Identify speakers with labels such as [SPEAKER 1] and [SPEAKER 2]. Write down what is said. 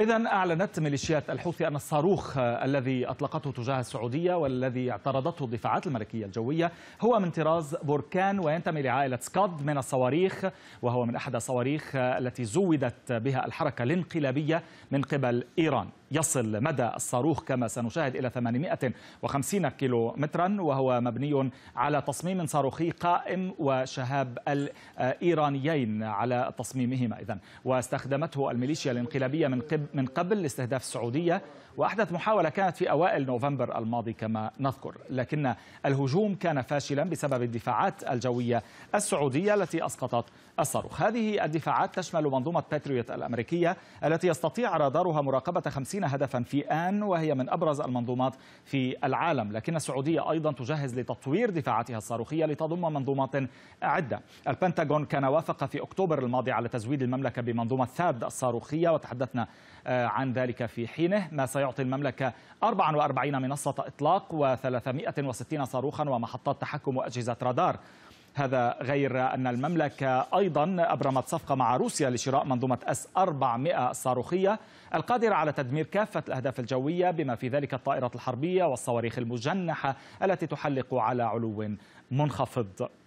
[SPEAKER 1] إذا أعلنت ميليشيات الحوثي أن الصاروخ الذي أطلقته تجاه السعودية والذي اعترضته الدفاعات الملكية الجوية هو من طراز بركان وينتمي لعائلة سكاد من الصواريخ وهو من أحد الصواريخ التي زودت بها الحركة الانقلابية من قبل إيران يصل مدى الصاروخ كما سنشاهد إلى 850 كيلو مترا وهو مبني على تصميم صاروخي قائم وشهاب الإيرانيين على تصميمهما إذن واستخدمته الميليشيا الانقلابية من قبل لاستهداف السعودية وأحدث محاولة كانت في أوائل نوفمبر الماضي كما نذكر لكن الهجوم كان فاشلا بسبب الدفاعات الجوية السعودية التي أسقطت الصاروخ هذه الدفاعات تشمل منظومة باتريوت الأمريكية التي يستطيع رادارها مراقبة 50 50 هدفا في آن وهي من أبرز المنظومات في العالم لكن السعودية أيضا تجهز لتطوير دفاعاتها الصاروخية لتضم منظومات عدة البنتاغون كان وافق في أكتوبر الماضي على تزويد المملكة بمنظومة ثاد الصاروخية وتحدثنا آه، عن ذلك في حينه ما سيعطي المملكة 44 منصة إطلاق و360 صاروخا ومحطات تحكم وأجهزة رادار هذا غير أن المملكة أيضا أبرمت صفقة مع روسيا لشراء منظومة أس 400 صاروخية القادرة على تدمير كافة الأهداف الجوية بما في ذلك الطائرات الحربية والصواريخ المجنحة التي تحلق على علو منخفض